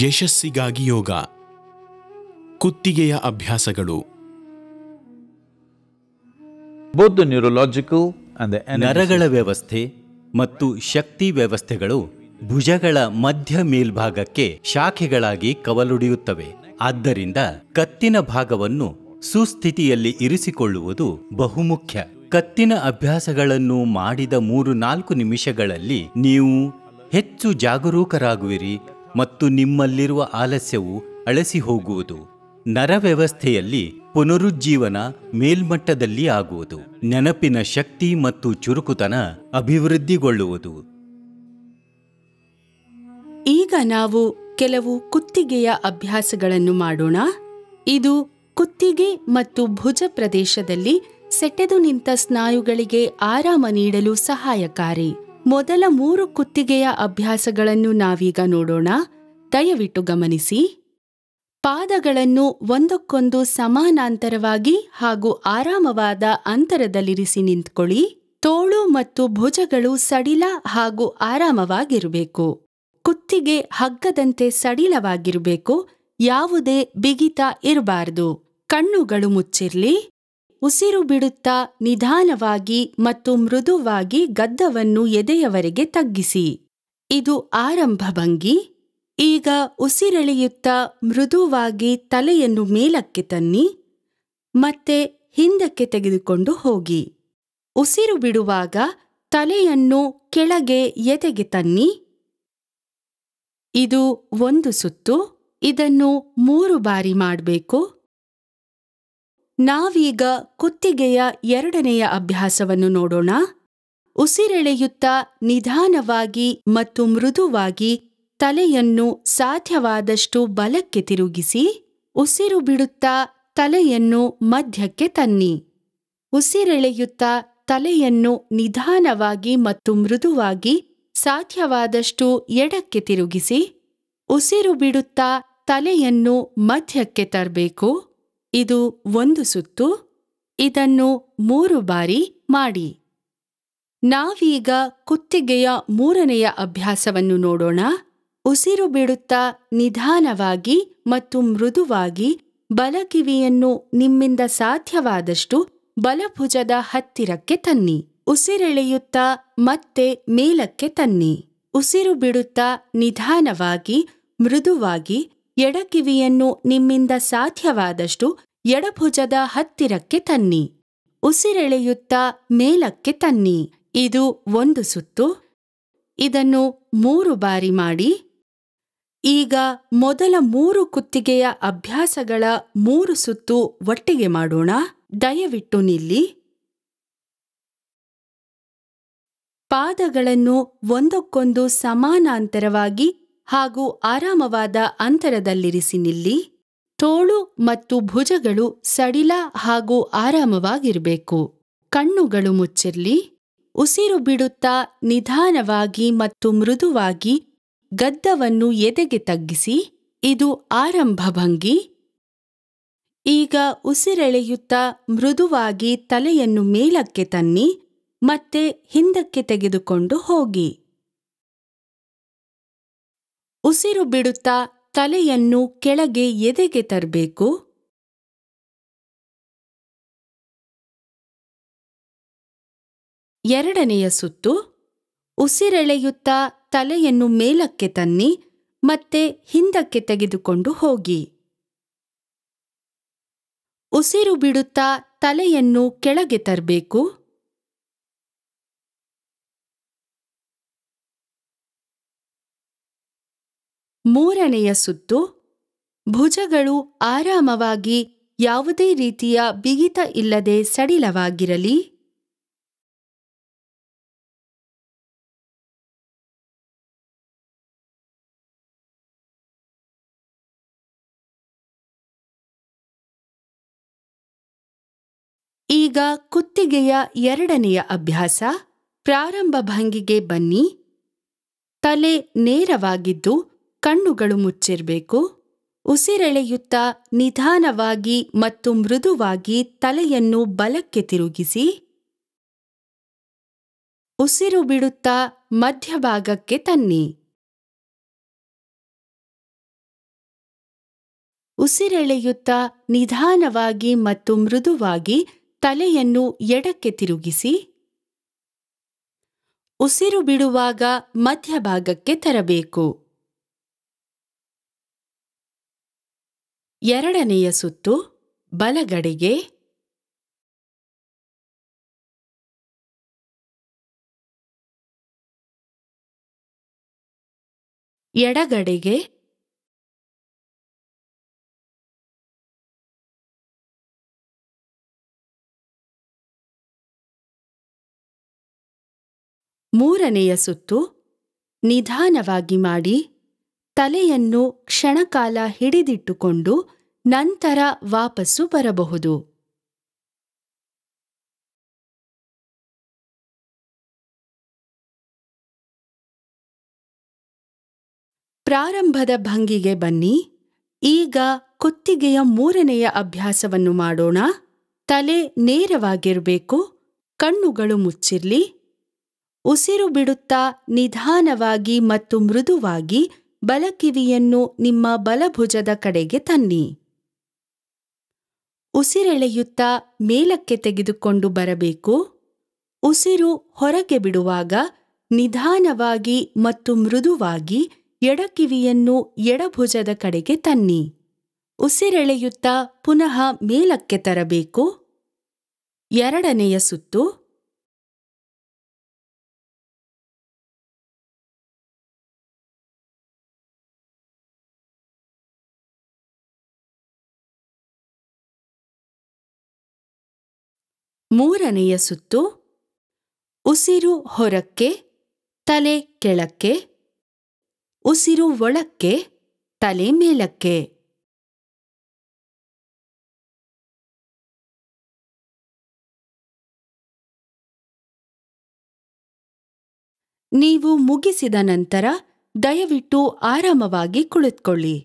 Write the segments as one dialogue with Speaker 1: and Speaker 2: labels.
Speaker 1: ಯಶಸ್ಸಿಗಾಗಿ ಯೋಗ ಕುತ್ತಿಗೆಯ ಅಭ್ಯಾಸಗಳು ನರಗಳ ವ್ಯವಸ್ಥೆ ಮತ್ತು ಶಕ್ತಿ ವ್ಯವಸ್ಥೆಗಳು ಭುಜಗಳ ಮಧ್ಯ ಮೇಲ್ಭಾಗಕ್ಕೆ ಶಾಖೆಗಳಾಗಿ ಕವಲುಡಿಯುತ್ತವೆ ಆದ್ದರಿಂದ ಕತ್ತಿನ ಭಾಗವನ್ನು ಸುಸ್ಥಿತಿಯಲ್ಲಿ ಇರಿಸಿಕೊಳ್ಳುವುದು ಬಹುಮುಖ್ಯ ಕತ್ತಿನ ಅಭ್ಯಾಸಗಳನ್ನು ಮಾಡಿದ ಮೂರು ನಾಲ್ಕು ನಿಮಿಷಗಳಲ್ಲಿ ನೀವು ಹೆಚ್ಚು ಜಾಗರೂಕರಾಗುವಿರಿ ಮತ್ತು ನಿಮ್ಮಲ್ಲಿರುವ ಆಲಸ್ಯವು ಅಳಸಿ ಹೋಗುವುದು ನರವ್ಯವಸ್ಥೆಯಲ್ಲಿ ಪುನರುಜ್ಜೀವನ ಮೇಲ್ಮಟ್ಟದಲ್ಲಿ ಆಗುವುದು ನೆನಪಿನ ಶಕ್ತಿ ಮತ್ತು ಚುರುಕುತನ ಅಭಿವೃದ್ಧಿಗೊಳ್ಳುವುದು ಈಗ ನಾವು ಕೆಲವು ಕುತ್ತಿಗೆಯ ಅಭ್ಯಾಸಗಳನ್ನು ಮಾಡೋಣ ಇದು ಕುತ್ತಿಗೆ ಮತ್ತು ಭುಜ ಪ್ರದೇಶದಲ್ಲಿ ಸೆಟೆದು ನಿಂತ ಸ್ನಾಯುಗಳಿಗೆ ಆರಾಮ ನೀಡಲು ಸಹಾಯಕಾರಿ ಮೊದಲ ಮೂರು ಕುತ್ತಿಗೆಯ ಅಭ್ಯಾಸಗಳನ್ನು ನಾವೀಗ ನೋಡೋಣ ದಯವಿಟ್ಟು ಗಮನಿಸಿ ಪಾದಗಳನ್ನು ಒಂದಕ್ಕೊಂದು ಸಮಾನಾಂತರವಾಗಿ ಹಾಗೂ ಆರಾಮವಾದ ಅಂತರದಲ್ಲಿರಿಸಿ ನಿಂತ್ಕೊಳ್ಳಿ ತೋಳು ಮತ್ತು ಭುಜಗಳು ಸಡಿಲ ಹಾಗೂ ಆರಾಮವಾಗಿರಬೇಕು ಕುತ್ತಿಗೆ ಹಗ್ಗದಂತೆ ಸಡಿಲವಾಗಿರಬೇಕು ಯಾವುದೇ ಬಿಗಿತ ಇರಬಾರದು ಕಣ್ಣುಗಳು ಮುಚ್ಚಿರ್ಲಿ ಉಸಿರು ಬಿಡುತ್ತಾ ನಿಧಾನವಾಗಿ ಮತ್ತು ಮೃದುವಾಗಿ ಗದ್ದವನ್ನು ಎದೆಯವರೆಗೆ ತಗ್ಗಿಸಿ ಇದು ಆರಂಭ ಭಂಗಿ ಈಗ ಉಸಿರೆಳೆಯುತ್ತಾ ಮೃದುವಾಗಿ ತಲೆಯನ್ನು ಮೇಲಕ್ಕೆ ತನ್ನಿ ಮತ್ತೆ ಹಿಂದಕ್ಕೆ ತೆಗೆದುಕೊಂಡು ಹೋಗಿ ಉಸಿರು ಬಿಡುವಾಗ ತಲೆಯನ್ನು ಕೆಳಗೆ ಎದೆಗೆ ತನ್ನಿ ಇದು ಒಂದು ಸುತ್ತು ಇದನ್ನು ಮೂರು ಬಾರಿ ಮಾಡಬೇಕು ನಾವೀಗ ಕುತ್ತಿಗೆಯ ಎರಡನೆಯ ಅಭ್ಯಾಸವನ್ನು ನೋಡೋಣ ಉಸಿರೆಳೆಯುತ್ತಾ ನಿಧಾನವಾಗಿ ಮತ್ತು ಮೃದುವಾಗಿ ತಲೆಯನ್ನು ಸಾಧ್ಯವಾದಷ್ಟು ಬಲಕ್ಕೆ ತಿರುಗಿಸಿ ಉಸಿರು ಬಿಡುತ್ತಾ ತಲೆಯನ್ನು ಮಧ್ಯಕ್ಕೆ ತನ್ನಿ ಉಸಿರೆಳೆಯುತ್ತಾ ತಲೆಯನ್ನು ನಿಧಾನವಾಗಿ ಮತ್ತು ಮೃದುವಾಗಿ ಸಾಧ್ಯವಾದಷ್ಟು ಎಡಕ್ಕೆ ತಿರುಗಿಸಿ ಉಸಿರು ಬಿಡುತ್ತಾ ತಲೆಯನ್ನು ಮಧ್ಯಕ್ಕೆ ತರಬೇಕು ಇದು ಒಂದು ಸುತ್ತು ಇದನ್ನು ಮೂರು ಬಾರಿ ಮಾಡಿ ನಾವೀಗ ಕುತ್ತಿಗೆಯ ಮೂರನೆಯ ಅಭ್ಯಾಸವನ್ನು ನೋಡೋಣ ಉಸಿರು ಬಿಡುತ್ತಾ ನಿಧಾನವಾಗಿ ಮತ್ತು ಮೃದುವಾಗಿ ಬಲಕಿವಿಯನ್ನು ನಿಮ್ಮಿಂದ ಸಾಧ್ಯವಾದಷ್ಟು ಬಲಭುಜದ ಹತ್ತಿರಕ್ಕೆ ತನ್ನಿ ಉಸಿರೆಳೆಯುತ್ತಾ ಮತ್ತೆ ಮೇಲಕ್ಕೆ ತನ್ನಿ ಉಸಿರು ಬಿಡುತ್ತಾ ನಿಧಾನವಾಗಿ ಮೃದುವಾಗಿ ಎಡಕಿವಿಯನ್ನು ನಿಮ್ಮಿಂದ ಸಾಧ್ಯವಾದಷ್ಟು ಎಡಭುಜದ ಹತ್ತಿರಕ್ಕೆ ತನ್ನಿ ಉಸಿರೆಳೆಯುತ್ತಾ ಮೇಲಕ್ಕೆ ತನ್ನಿ ಇದು ಒಂದು ಸುತ್ತು ಇದನ್ನು ಮೂರು ಬಾರಿ ಮಾಡಿ ಈಗ ಮೊದಲ ಮೂರು ಕುತ್ತಿಗೆಯ ಅಭ್ಯಾಸಗಳ ಮೂರು ಸುತ್ತು ಒಟ್ಟಿಗೆ ಮಾಡೋಣ ದಯವಿಟ್ಟು ನಿಲ್ಲಿ ಪಾದಗಳನ್ನು ಒಂದಕ್ಕೊಂದು ಸಮಾನಾಂತರವಾಗಿ ಹಾಗೂ ಆರಾಮವಾದ ಅಂತರದಲ್ಲಿರಿಸಿ ನಿಲ್ಲಿ ತೋಳು ಮತ್ತು ಭುಜಗಳು ಸಡಿಲ ಹಾಗೂ ಆರಾಮವಾಗಿರಬೇಕು ಕಣ್ಣುಗಳು ಮುಚ್ಚಿರ್ಲಿ ಉಸಿರು ಬಿಡುತ್ತಾ ನಿಧಾನವಾಗಿ ಮತ್ತು ಮೃದುವಾಗಿ ಗದ್ದವನ್ನು ಎದೆಗೆ ತಗ್ಗಿಸಿ ಇದು ಆರಂಭ ಭಂಗಿ ಈಗ ಉಸಿರೆಳೆಯುತ್ತಾ ಮೃದುವಾಗಿ ತಲೆಯನ್ನು ಮೇಲಕ್ಕೆ ತನ್ನಿ ಮತ್ತೆ ಹಿಂದಕ್ಕೆ ತೆಗೆದುಕೊಂಡು ಹೋಗಿ ಉಸಿರು ಬಿಡುತ್ತಾ ತಲೆಯನ್ನು ಕೆಳಗೆ
Speaker 2: ಎದೆಗೆ ತರಬೇಕು
Speaker 1: ಎರಡನೆಯ ಸುತ್ತು ಉಸಿರೆಳೆಯುತ್ತಾ ತಲೆಯನ್ನು ಮೇಲಕ್ಕೆ ತನ್ನಿ ಮತ್ತೆ ಹಿಂದಕ್ಕೆ ತೆಗೆದುಕೊಂಡು ಹೋಗಿ ಉಸಿರು ಬಿಡುತ್ತಾ ತಲೆಯನ್ನು ಕೆಳಗೆ ತರಬೇಕು ಮೂರನೆಯ ಸುತ್ತು ಭುಜಗಳು ಆರಾಮವಾಗಿ ಯಾವುದೇ ರೀತಿಯ ಬಿಗಿತ ಇಲ್ಲದೆ
Speaker 3: ಸಡಿಲವಾಗಿರಲಿ ಈಗ
Speaker 1: ಕುತ್ತಿಗೆಯ ಎರಡನೆಯ ಅಭ್ಯಾಸ ಪ್ರಾರಂಭ ಭಂಗಿಗೆ ಬನ್ನಿ ತಲೆ ನೇರವಾಗಿದ್ದು ಕಣ್ಣುಗಳು ಮುಚ್ಚಿರಬೇಕು ಉಸಿರೆಳೆಯುತ್ತಾ ನಿಧಾನವಾಗಿ ಮತ್ತು ಮೃದುವಾಗಿ ತಲೆಯನ್ನು ಬಲಕ್ಕೆ ತಿರುಗಿಸಿ ಉಸಿರು ಬಿಡುತ್ತಾ ಮಧ್ಯಭಾಗಕ್ಕೆ ತನ್ನಿ ಉಸಿರೆಳೆಯುತ್ತಾ ನಿಧಾನವಾಗಿ ಮತ್ತು ಮೃದುವಾಗಿ ತಲೆಯನ್ನು ಎಡಕ್ಕೆ ತಿರುಗಿಸಿ ಉಸಿರು ಬಿಡುವಾಗ ಮಧ್ಯಭಾಗಕ್ಕೆ ತರಬೇಕು ಎರಡನೆಯ ಸುತ್ತು ಬಲಗಡೆಗೆ
Speaker 3: ಎಡಗಡೆಗೆ ಮೂರನೆಯ ಸುತ್ತು
Speaker 1: ನಿಧಾನವಾಗಿ ಮಾಡಿ ತಲೆಯನ್ನು ಕ್ಷಣಕಾಲ ಹಿಡಿದಿಟ್ಟುಕೊಂಡು ನಂತರ ವಾಪಸ್ಸು ಬರಬಹುದು ಪ್ರಾರಂಭದ ಭಂಗಿಗೆ ಬನ್ನಿ ಈಗ ಕುತ್ತಿಗೆಯ ಮೂರನೆಯ ಅಭ್ಯಾಸವನ್ನು ಮಾಡೋಣ ತಲೆ ನೇರವಾಗಿರಬೇಕು ಕಣ್ಣುಗಳು ಮುಚ್ಚಿರ್ಲಿ ಉಸಿರು ಬಿಡುತ್ತಾ ನಿಧಾನವಾಗಿ ಮತ್ತು ಮೃದುವಾಗಿ ಬಲಕಿವಿಯನ್ನು ನಿಮ್ಮ ಬಲಭುಜದ ಕಡೆಗೆ ತನ್ನಿ ಉಸಿರೆಳೆಯುತ್ತಾ ಮೇಲಕ್ಕೆ ತೆಗೆದುಕೊಂಡು ಬರಬೇಕು ಉಸಿರು ಹೊರಗೆ ಬಿಡುವಾಗ ನಿಧಾನವಾಗಿ ಮತ್ತು ಮೃದುವಾಗಿ ಎಡಕಿವಿಯನ್ನು ಎಡಭುಜದ ಕಡೆಗೆ ತನ್ನಿ ಉಸಿರೆಳೆಯುತ್ತಾ ಪುನಃ ಮೇಲಕ್ಕೆ ತರಬೇಕು
Speaker 3: ಎರಡನೆಯ ಸುತ್ತು
Speaker 1: ಮೂರನೆಯ ಸುತ್ತು ಉಸಿರು ಹೊರಕ್ಕೆ ತಲೆ ಕೆಳಕ್ಕೆ ಉಸಿರು ಒಳಕ್ಕೆ ತಲೆ ಮೇಲಕ್ಕೆ
Speaker 3: ನೀವು
Speaker 2: ಮುಗಿಸಿದ ನಂತರ ದಯವಿಟ್ಟು ಆರಾಮವಾಗಿ ಕುಳಿತುಕೊಳ್ಳಿ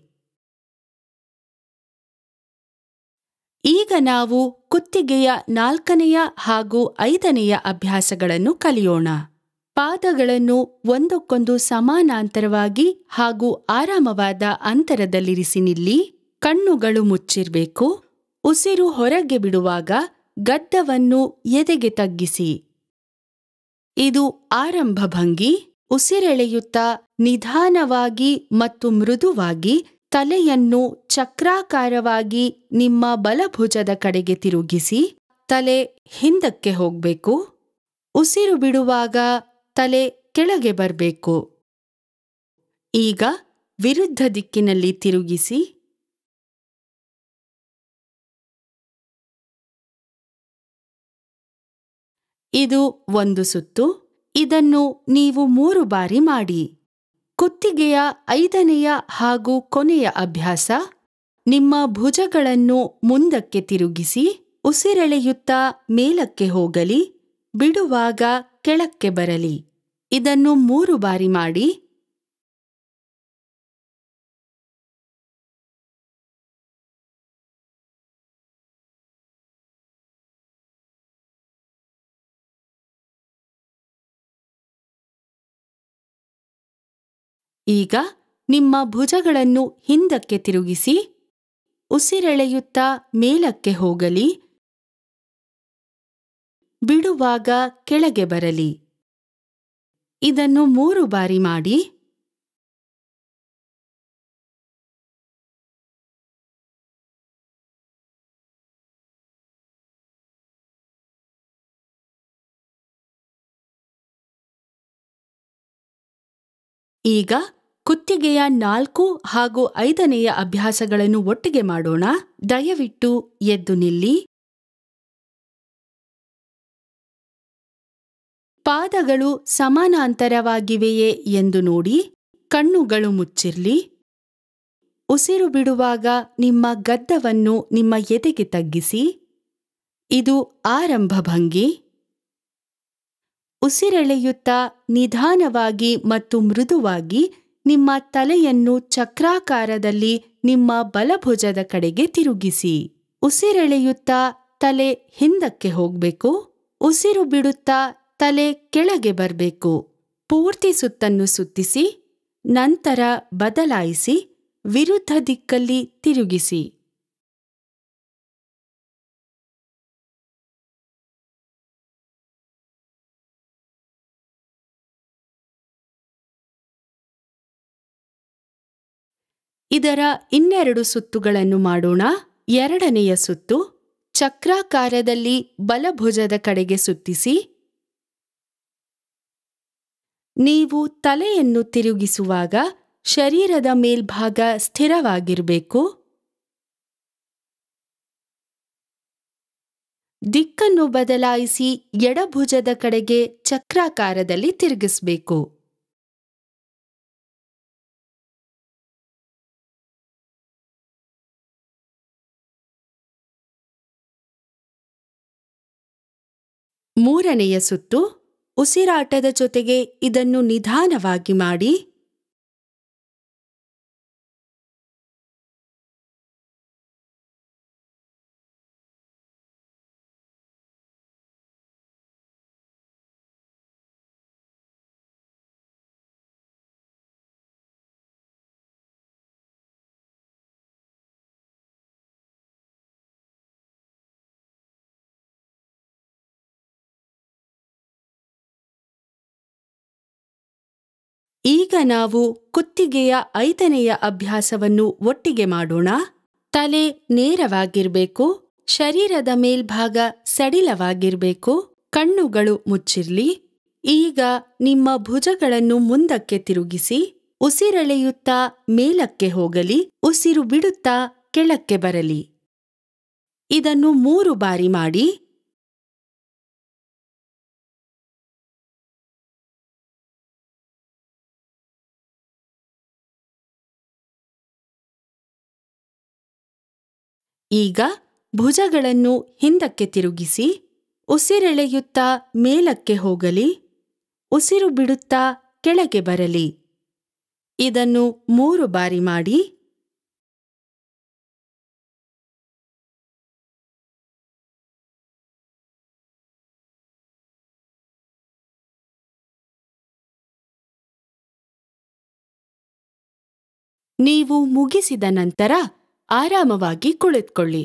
Speaker 1: ಈಗ ನಾವು ಕುತ್ತಿಗೆಯ ನಾಲ್ಕನೆಯ ಹಾಗೂ ಐದನೆಯ ಅಭ್ಯಾಸಗಳನ್ನು ಕಲಿಯೋಣ ಪಾದಗಳನ್ನು ಒಂದಕ್ಕೊಂದು ಸಮಾನಾಂತರವಾಗಿ ಹಾಗೂ ಆರಾಮವಾದ ಅಂತರದಲ್ಲಿರಿಸಿ ನಿಲ್ಲಿ ಕಣ್ಣುಗಳು ಮುಚ್ಚಿರಬೇಕು ಉಸಿರು ಹೊರಗೆ ಬಿಡುವಾಗ ಗದ್ದವನ್ನು ಎದೆಗೆ ತಗ್ಗಿಸಿ ಇದು ಆರಂಭ ಭಂಗಿ ಉಸಿರೆಳೆಯುತ್ತಾ ನಿಧಾನವಾಗಿ ಮತ್ತು ಮೃದುವಾಗಿ ತಲೆಯನ್ನು ಚಕ್ರಾಕಾರವಾಗಿ ನಿಮ್ಮ ಬಲಭುಜದ ಕಡೆಗೆ ತಿರುಗಿಸಿ ತಲೆ ಹಿಂದಕ್ಕೆ ಹೋಗಬೇಕು ಉಸಿರು ಬಿಡುವಾಗ ತಲೆ ಕೆಳಗೆ ಬರಬೇಕು ಈಗ ವಿರುದ್ಧ ದಿಕ್ಕಿನಲ್ಲಿ ತಿರುಗಿಸಿ ಇದು ಒಂದು ಸುತ್ತು ಇದನ್ನು ನೀವು ಮೂರು ಬಾರಿ ಮಾಡಿ ಕುತ್ತಿಗೆಯ ಐದನೆಯ ಹಾಗೂ ಕೊನೆಯ ಅಭ್ಯಾಸ ನಿಮ್ಮ ಭುಜಗಳನ್ನು ಮುಂದಕ್ಕೆ ತಿರುಗಿಸಿ ಉಸಿರೆಳೆಯುತ್ತಾ ಮೇಲಕ್ಕೆ ಹೋಗಲಿ ಬಿಡುವಾಗ ಕೆಳಕ್ಕೆ ಬರಲಿ ಇದನ್ನು ಮೂರು ಬಾರಿ
Speaker 3: ಮಾಡಿ
Speaker 2: ಈಗ ನಿಮ್ಮ ಭುಜಗಳನ್ನು ಹಿಂದಕ್ಕೆ ತಿರುಗಿಸಿ ಉಸಿರೆಳೆಯುತ್ತಾ ಮೇಲಕ್ಕೆ ಹೋಗಲಿ ಬಿಡುವಾಗ ಕೆಳಗೆ ಬರಲಿ ಇದನ್ನು ಮೂರು ಬಾರಿ
Speaker 3: ಮಾಡಿ
Speaker 1: ಈಗ ಕುತ್ತಿಗೆಯ ನಾಲ್ಕು ಹಾಗೂ ಐದನೆಯ ಅಭ್ಯಾಸಗಳನ್ನು ಒಟ್ಟಿಗೆ ಮಾಡೋಣ ದಯವಿಟ್ಟು ಎದ್ದು ನಿಲ್ಲಿ
Speaker 2: ಪಾದಗಳು ಸಮಾನಾಂತರವಾಗಿವೆಯೇ
Speaker 1: ಎಂದು ನೋಡಿ ಕಣ್ಣುಗಳು ಮುಚ್ಚಿರ್ಲಿ ಉಸಿರು ಬಿಡುವಾಗ ನಿಮ್ಮ ಗದ್ದವನ್ನು ನಿಮ್ಮ ಎದೆಗೆ ತಗ್ಗಿಸಿ ಇದು ಆರಂಭ ಭಂಗಿ ಉಸಿರೆಳೆಯುತ್ತಾ ನಿಧಾನವಾಗಿ ಮತ್ತು ಮೃದುವಾಗಿ ನಿಮ್ಮ ತಲೆಯನ್ನು ಚಕ್ರಾಕಾರದಲ್ಲಿ ನಿಮ್ಮ ಬಲಭುಜದ ಕಡೆಗೆ ತಿರುಗಿಸಿ ಉಸಿರೆಳೆಯುತ್ತಾ ತಲೆ ಹಿಂದಕ್ಕೆ ಹೋಗಬೇಕು ಉಸಿರು ಬಿಡುತ್ತಾ ತಲೆ ಕೆಳಗೆ ಬರಬೇಕು ಪೂರ್ತಿ ಸುತ್ತನ್ನು ಸುತ್ತಿಸಿ ನಂತರ ಬದಲಾಯಿಸಿ ವಿರುದ್ಧ ದಿಕ್ಕಲ್ಲಿ
Speaker 2: ತಿರುಗಿಸಿ
Speaker 3: ಇದರ ಇನ್ನೆರಡು ಸುತ್ತುಗಳನ್ನು
Speaker 1: ಮಾಡೋಣ ಎರಡನೆಯ ಸುತ್ತು ಚಕ್ರಾಕಾರದಲ್ಲಿ ಬಲಭುಜದ ಕಡೆಗೆ ಸುತ್ತಿಸಿ ನೀವು ತಲೆಯನ್ನು ತಿರುಗಿಸುವಾಗ ಶರೀರದ ಮೇಲ್ಭಾಗ ಸ್ಥಿರವಾಗಿರಬೇಕು ದಿಕ್ಕನ್ನು ಬದಲಾಯಿಸಿ ಎಡಭುಜದ ಕಡೆಗೆ ಚಕ್ರಾಕಾರದಲ್ಲಿ ತಿರುಗಿಸಬೇಕು
Speaker 2: ಮೂರನೆಯ ಸುತ್ತು ಉಸಿರಾಟದ ಜೊತೆಗೆ ಇದನ್ನು ನಿಧಾನವಾಗಿ
Speaker 3: ಮಾಡಿ
Speaker 1: ಈಗ ನಾವು ಕುತ್ತಿಗೆಯ ಐದನೆಯ ಅಭ್ಯಾಸವನ್ನು ಒಟ್ಟಿಗೆ ಮಾಡೋಣ ತಲೆ ನೇರವಾಗಿರ್ಬೇಕು ಶರೀರದ ಮೇಲ್ಭಾಗ ಸಡಿಲವಾಗಿರ್ಬೇಕು ಕಣ್ಣುಗಳು ಮುಚ್ಚಿರ್ಲಿ ಈಗ ನಿಮ್ಮ ಭುಜಗಳನ್ನು ಮುಂದಕ್ಕೆ ತಿರುಗಿಸಿ ಉಸಿರೆಳೆಯುತ್ತಾ ಮೇಲಕ್ಕೆ ಹೋಗಲಿ ಉಸಿರು ಬಿಡುತ್ತಾ ಕೆಳಕ್ಕೆ ಬರಲಿ ಇದನ್ನು ಮೂರು ಬಾರಿ ಮಾಡಿ ಈಗ ಭುಜಗಳನ್ನು ಹಿಂದಕ್ಕೆ ತಿರುಗಿಸಿ ಉಸಿರೆಳೆಯುತ್ತಾ ಮೇಲಕ್ಕೆ ಹೋಗಲಿ ಉಸಿರು ಬಿಡುತ್ತಾ ಕೆಳಗೆ ಬರಲಿ ಇದನ್ನು ಮೂರು ಬಾರಿ ಮಾಡಿ
Speaker 3: ನೀವು ಮುಗಿಸಿದ ನಂತರ ಆರಾಮವಾಗಿ ಕುಳಿತುಕೊಳ್ಳಿ